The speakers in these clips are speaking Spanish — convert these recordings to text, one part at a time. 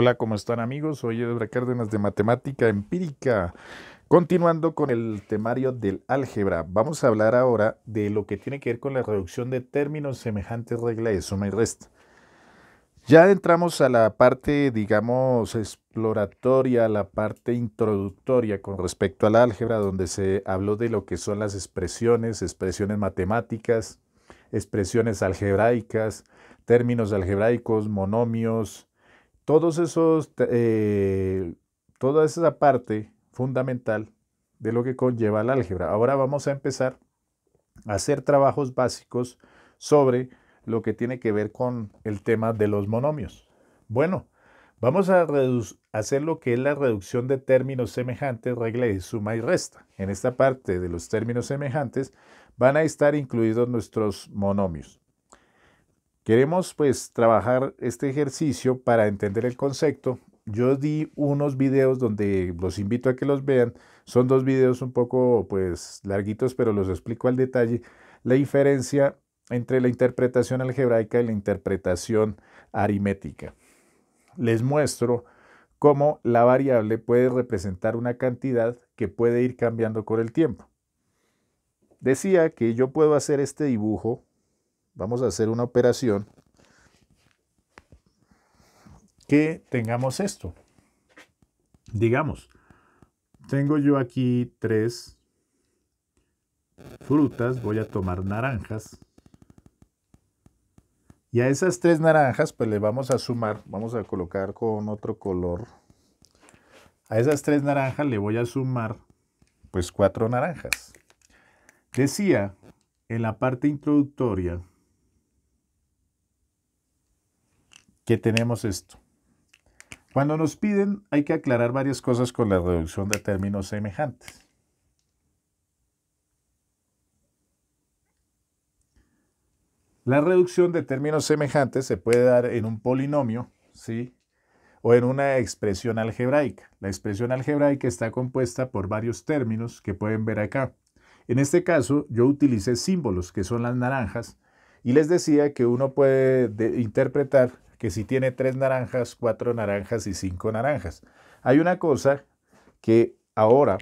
Hola, ¿cómo están amigos? Soy Edward Cárdenas de Matemática Empírica. Continuando con el temario del álgebra, vamos a hablar ahora de lo que tiene que ver con la reducción de términos semejantes regla de suma y resta. Ya entramos a la parte, digamos, exploratoria, la parte introductoria con respecto al álgebra, donde se habló de lo que son las expresiones, expresiones matemáticas, expresiones algebraicas, términos algebraicos, monomios, todos esos, eh, toda esa parte fundamental de lo que conlleva el álgebra. Ahora vamos a empezar a hacer trabajos básicos sobre lo que tiene que ver con el tema de los monomios. Bueno, vamos a hacer lo que es la reducción de términos semejantes, regla de suma y resta. En esta parte de los términos semejantes van a estar incluidos nuestros monomios. Queremos pues trabajar este ejercicio para entender el concepto. Yo di unos videos donde los invito a que los vean. Son dos videos un poco pues larguitos, pero los explico al detalle. La diferencia entre la interpretación algebraica y la interpretación aritmética. Les muestro cómo la variable puede representar una cantidad que puede ir cambiando con el tiempo. Decía que yo puedo hacer este dibujo vamos a hacer una operación que tengamos esto. Digamos, tengo yo aquí tres frutas, voy a tomar naranjas. Y a esas tres naranjas, pues le vamos a sumar, vamos a colocar con otro color. A esas tres naranjas le voy a sumar, pues cuatro naranjas. Decía en la parte introductoria que tenemos esto. Cuando nos piden, hay que aclarar varias cosas con la reducción de términos semejantes. La reducción de términos semejantes se puede dar en un polinomio, ¿sí? O en una expresión algebraica. La expresión algebraica está compuesta por varios términos que pueden ver acá. En este caso, yo utilicé símbolos, que son las naranjas, y les decía que uno puede interpretar que si tiene tres naranjas, cuatro naranjas y cinco naranjas. Hay una cosa que ahora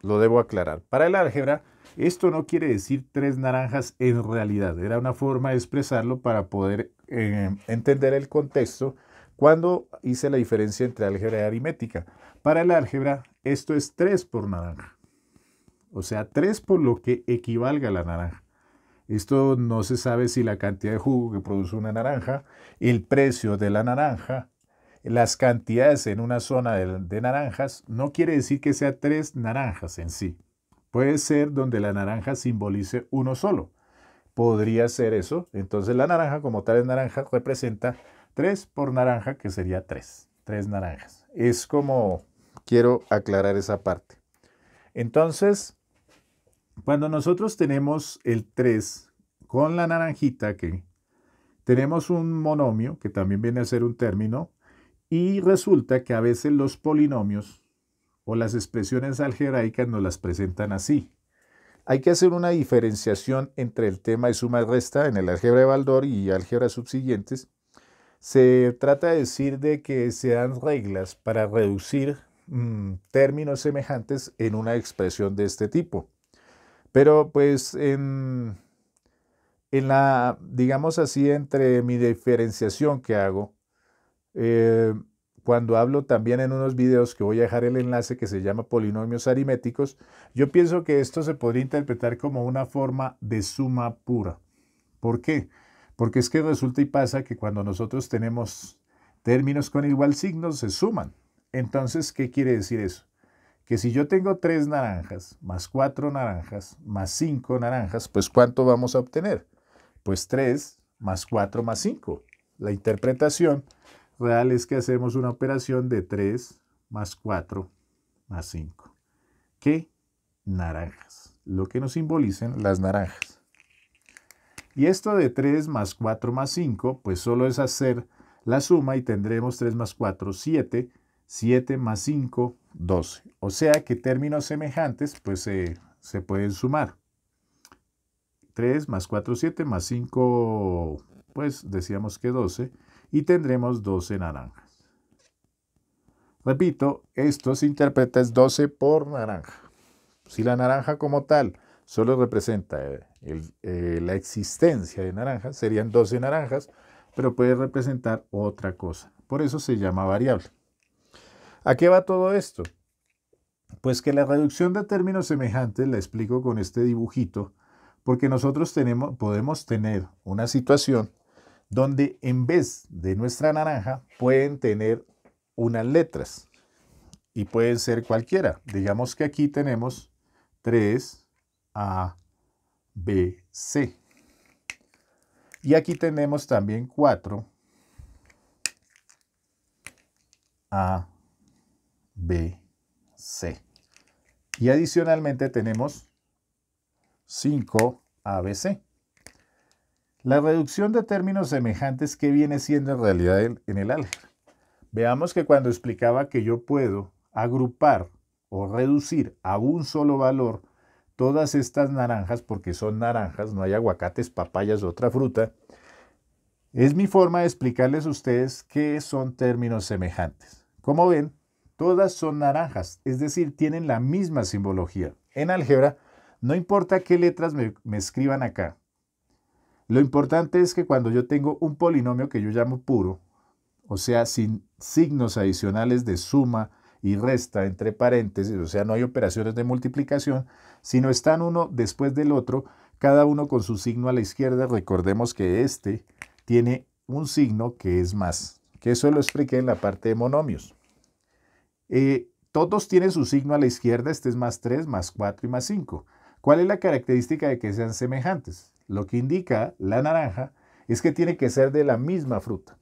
lo debo aclarar. Para el álgebra, esto no quiere decir tres naranjas en realidad. Era una forma de expresarlo para poder em, entender el contexto cuando hice la diferencia entre álgebra y aritmética. Para el álgebra, esto es tres por naranja. O sea, tres por lo que equivalga a la naranja. Esto no se sabe si la cantidad de jugo que produce una naranja, el precio de la naranja, las cantidades en una zona de, naranjas, no quiere decir que sea tres naranjas en sí. Puede ser donde la naranja simbolice uno solo. Podría ser eso. Entonces la naranja como tal es naranja representa tres por naranja, que sería tres. Tres naranjas. Es como quiero aclarar esa parte. Entonces, cuando nosotros tenemos el 3 con la naranjita que tenemos un monomio, que también viene a ser un término, y resulta que a veces los polinomios o las expresiones algebraicas nos las presentan así. Hay que hacer una diferenciación entre el tema de suma y resta en el álgebra de Baldor y álgebra subsiguientes. Se trata de decir de que se dan reglas para reducir mm, términos semejantes en una expresión de este tipo. Pero pues en, la, digamos así, entre mi diferenciación que hago, eh, cuando hablo también en unos videos que voy a dejar el enlace que se llama polinomios ariméticos, yo pienso que esto se podría interpretar como una forma de suma pura. ¿Por qué? Porque es que resulta y pasa que cuando nosotros tenemos términos con igual signo, se suman. Entonces, ¿qué quiere decir eso? que si yo tengo 3 naranjas, más 4 naranjas, más 5 naranjas, pues ¿cuánto vamos a obtener? Pues 3 más 4 más 5. La interpretación real es que hacemos una operación de 3 más 4 más 5. ¿Qué? Naranjas. Lo que nos simbolicen las naranjas. Y esto de 3 más 4 más 5, pues solo es hacer la suma y tendremos 3 más 4, 7. 7 más 5, 12. O sea que términos semejantes pues eh, se pueden sumar. 3 más 4, 7 más 5, pues decíamos que 12. Y tendremos 12 naranjas. Repito, esto se interpreta es 12 por naranja. Si la naranja como tal solo representa eh, eh, la existencia de naranjas, serían 12 naranjas, pero puede representar otra cosa. Por eso se llama variable. ¿A qué va todo esto? Pues que la reducción de términos semejantes la explico con este dibujito, porque nosotros tenemos, podemos tener una situación donde en vez de nuestra naranja pueden tener unas letras y pueden ser cualquiera. Digamos que aquí tenemos 3, A, B, C. Y aquí tenemos también 4, A, c Y adicionalmente tenemos 5ABC. La reducción de términos semejantes que viene siendo en realidad en el álgebra. Veamos que cuando explicaba que yo puedo agrupar o reducir a un solo valor todas estas naranjas, porque son naranjas, no hay aguacates, papayas, otra fruta, es mi forma de explicarles a ustedes qué son términos semejantes. Como ven, Todas son naranjas, es decir, tienen la misma simbología. En álgebra, no importa qué letras me, escriban acá. Lo importante es que cuando yo tengo un polinomio que yo llamo puro, o sea, sin signos adicionales de suma y resta entre paréntesis, o sea, no hay operaciones de multiplicación, sino están uno después del otro, cada uno con su signo a la izquierda. Recordemos que este tiene un signo que es más, que eso lo expliqué en la parte de monomios. Eh, todos tienen su signo a la izquierda, este es más 3, más 4 y más 5. ¿Cuál es la característica de que sean semejantes? Lo que indica la naranja es que tiene que ser de la misma fruta.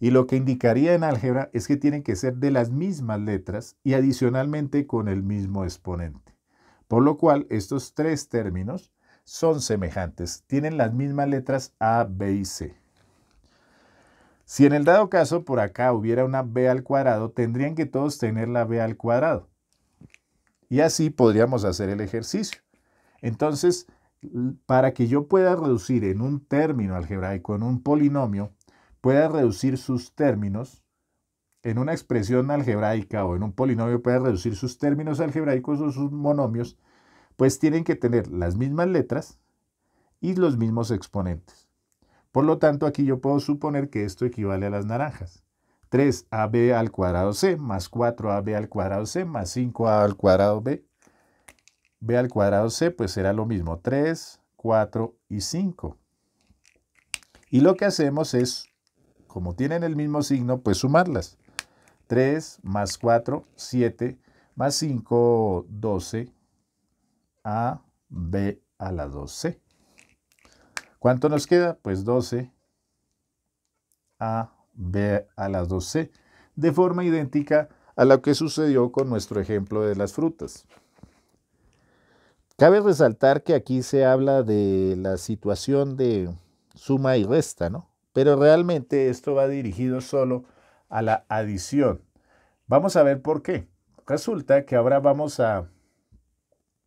Y lo que indicaría en álgebra es que tienen que ser de las mismas letras y adicionalmente con el mismo exponente. Por lo cual, estos tres términos son semejantes, tienen las mismas letras A, B y C. Si en el dado caso por acá hubiera una b al cuadrado, tendrían que todos tener la b al cuadrado. Y así podríamos hacer el ejercicio. Entonces, para que yo pueda reducir en un término algebraico, en un polinomio, pueda reducir sus términos, en una expresión algebraica o en un polinomio pueda reducir sus términos algebraicos o sus monomios, pues tienen que tener las mismas letras y los mismos exponentes. Por lo tanto, aquí yo puedo suponer que esto equivale a las naranjas. 3ab al cuadrado c más 4ab al cuadrado c más 5a al cuadrado b. b al cuadrado c pues será lo mismo, 3, 4 y 5. Y lo que hacemos es, como tienen el mismo signo, pues sumarlas. 3 más 4, 7, más 5, 12, a, b a la 12. c ¿Cuánto nos queda? Pues 12 a B a las 12, de forma idéntica a lo que sucedió con nuestro ejemplo de las frutas. Cabe resaltar que aquí se habla de la situación de suma y resta, ¿no? Pero realmente esto va dirigido solo a la adición. Vamos a ver por qué. Resulta que ahora vamos a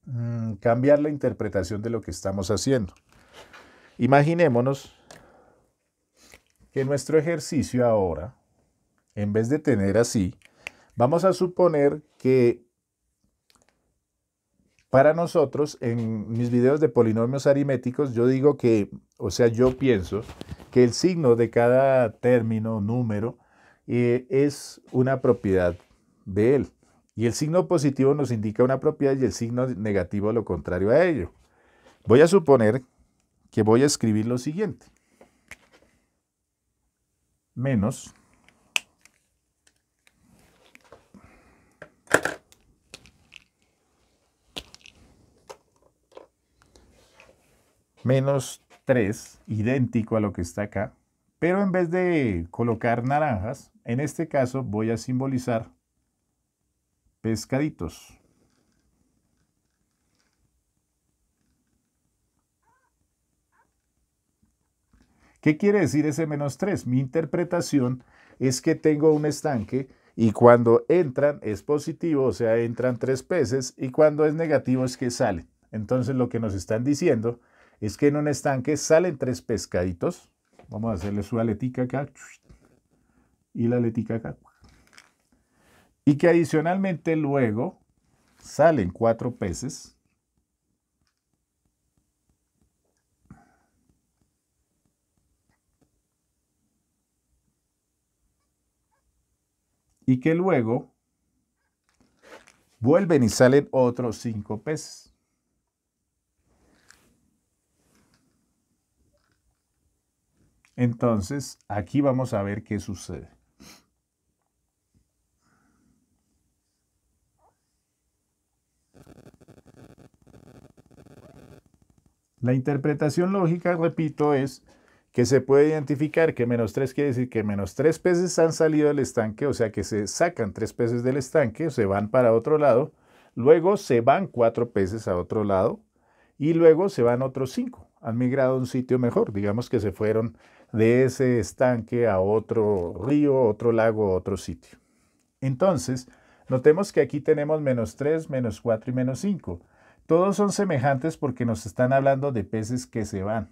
mm, cambiar la interpretación de lo que estamos haciendo. Imaginémonos que nuestro ejercicio ahora, en vez de tener así, vamos a suponer que para nosotros, en mis videos de polinomios aritméticos, yo digo que, o sea, yo pienso que el signo de cada término, número, eh, es una propiedad de él. Y el signo positivo nos indica una propiedad y el signo negativo lo contrario a ello. Voy a suponer que voy a escribir lo siguiente. Menos menos 3, idéntico a lo que está acá, pero en vez de colocar naranjas, en este caso voy a simbolizar pescaditos. ¿Qué quiere decir ese menos 3? Mi interpretación es que tengo un estanque y cuando entran es positivo, o sea, entran tres peces y cuando es negativo es que salen. Entonces lo que nos están diciendo es que en un estanque salen tres pescaditos. Vamos a hacerle su aletica acá y la aletica acá. Y que adicionalmente luego salen cuatro peces y que luego vuelven y salen otros cinco peces. Entonces, aquí vamos a ver qué sucede. La interpretación lógica, repito, es que se puede identificar que menos 3 quiere decir que menos 3 peces han salido del estanque, o sea que se sacan 3 peces del estanque, se van para otro lado, luego se van 4 peces a otro lado y luego se van otros 5. Han migrado a un sitio mejor, digamos que se fueron de ese estanque a otro río, otro lago, otro sitio. Entonces, notemos que aquí tenemos menos 3, menos 4 y menos 5. Todos son semejantes porque nos están hablando de peces que se van.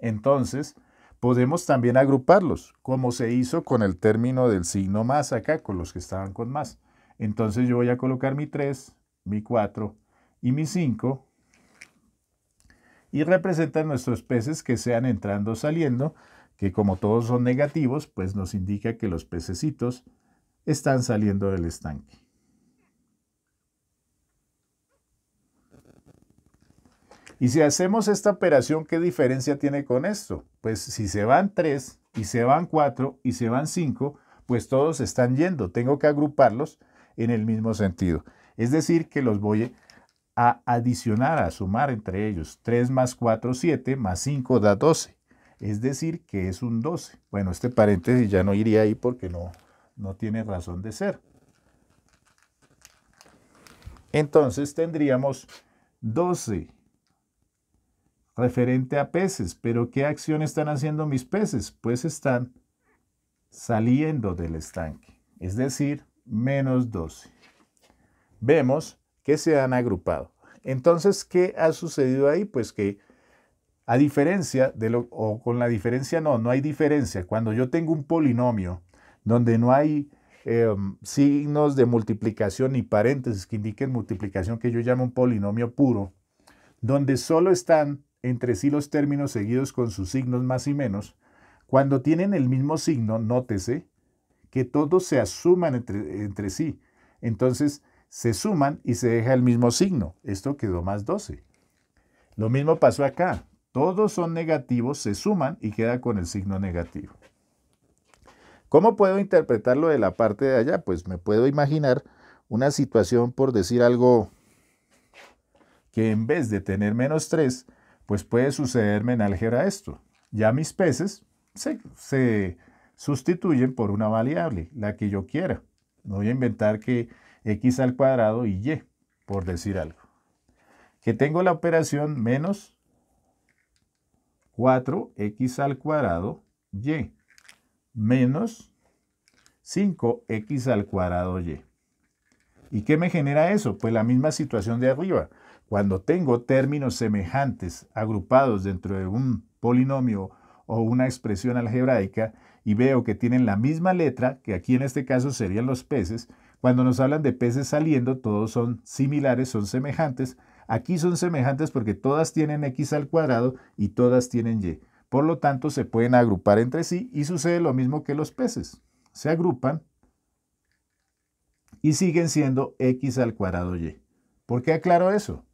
Entonces, Podemos también agruparlos, como se hizo con el término del signo más acá, con los que estaban con más. Entonces yo voy a colocar mi 3, mi 4 y mi 5 y representan nuestros peces que sean entrando o saliendo, que como todos son negativos, pues nos indica que los pececitos están saliendo del estanque. Y si hacemos esta operación, ¿qué diferencia tiene con esto? Pues si se van 3 y se van 4 y se van 5, pues todos están yendo. Tengo que agruparlos en el mismo sentido. Es decir, que los voy a adicionar, a sumar entre ellos. 3 más 4, 7, más 5 da 12. Es decir, que es un 12. Bueno, este paréntesis ya no iría ahí porque no, no tiene razón de ser. Entonces tendríamos 12 referente a peces. Pero ¿qué acción están haciendo mis peces? Pues están saliendo del estanque, es decir, menos 12. Vemos que se han agrupado. Entonces, ¿qué ha sucedido ahí? Pues que a diferencia de lo, o con la diferencia no, no hay diferencia. Cuando yo tengo un polinomio donde no hay em, signos de multiplicación ni paréntesis que indiquen multiplicación, que yo llamo un polinomio puro, donde solo están entre sí los términos seguidos con sus signos más y menos, cuando tienen el mismo signo, nótese que todos se asuman entre, sí. Entonces se suman y se deja el mismo signo. Esto quedó más 12. Lo mismo pasó acá. Todos son negativos, se suman y queda con el signo negativo. ¿Cómo puedo interpretarlo de la parte de allá? Pues me puedo imaginar una situación, por decir algo, que en vez de tener menos 3, pues puede sucederme en álgebra esto. Ya mis peces se, sustituyen por una variable, la que yo quiera. No voy a inventar que x al cuadrado y y, por decir algo. Que tengo la operación menos 4x al cuadrado y menos 5x al cuadrado y. ¿Y qué me genera eso? Pues la misma situación de arriba. Cuando tengo términos semejantes agrupados dentro de un polinomio o una expresión algebraica y veo que tienen la misma letra, que aquí en este caso serían los peces, cuando nos hablan de peces saliendo, todos son similares, son semejantes. Aquí son semejantes porque todas tienen x al cuadrado y todas tienen y. Por lo tanto, se pueden agrupar entre sí y sucede lo mismo que los peces. Se agrupan y siguen siendo x al cuadrado y. ¿Por qué aclaro eso?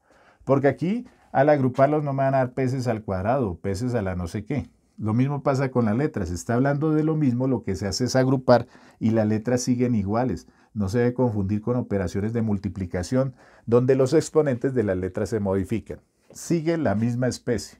Porque aquí, al agruparlos, no me van a dar peces al cuadrado, peces a la no sé qué. Lo mismo pasa con las letras. Se está hablando de lo mismo, lo que se hace es agrupar y las letras siguen iguales. No se debe confundir con operaciones de multiplicación, donde los exponentes de las letras se modifican. Sigue la misma especie.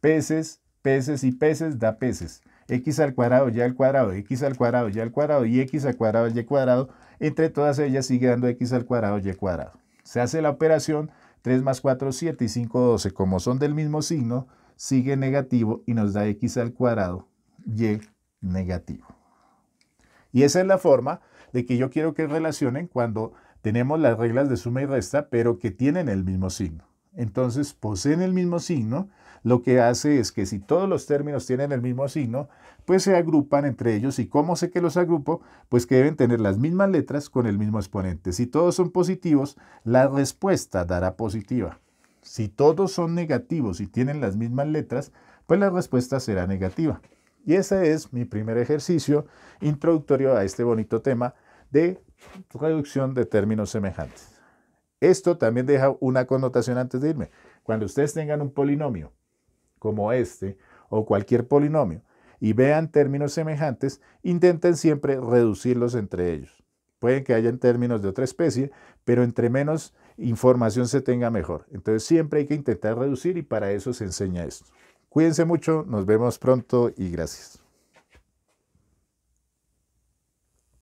Peces, peces y peces da peces x al cuadrado, y al cuadrado, x al cuadrado, y al cuadrado, y x al cuadrado, y al cuadrado, entre todas ellas sigue dando x al cuadrado, y al cuadrado. Se hace la operación 3 más 4, 7 y 5, 12, como son del mismo signo, sigue negativo y nos da x al cuadrado, y e negativo. Y esa es la forma de que yo quiero que relacionen cuando tenemos las reglas de suma y resta, pero que tienen el mismo signo entonces poseen el mismo signo, lo que hace es que si todos los términos tienen el mismo signo, pues se agrupan entre ellos. ¿Y cómo sé que los agrupo? Pues que deben tener las mismas letras con el mismo exponente. Si todos son positivos, la respuesta dará positiva. Si todos son negativos y tienen las mismas letras, pues la respuesta será negativa. Y ese es mi primer ejercicio introductorio a este bonito tema de reducción de términos semejantes. Esto también deja una connotación antes de irme. Cuando ustedes tengan un polinomio como este o cualquier polinomio y vean términos semejantes, intenten siempre reducirlos entre ellos. Pueden que hayan términos de otra especie, pero entre menos información se tenga mejor. Entonces siempre hay que intentar reducir y para eso se enseña esto. Cuídense mucho, nos vemos pronto y gracias.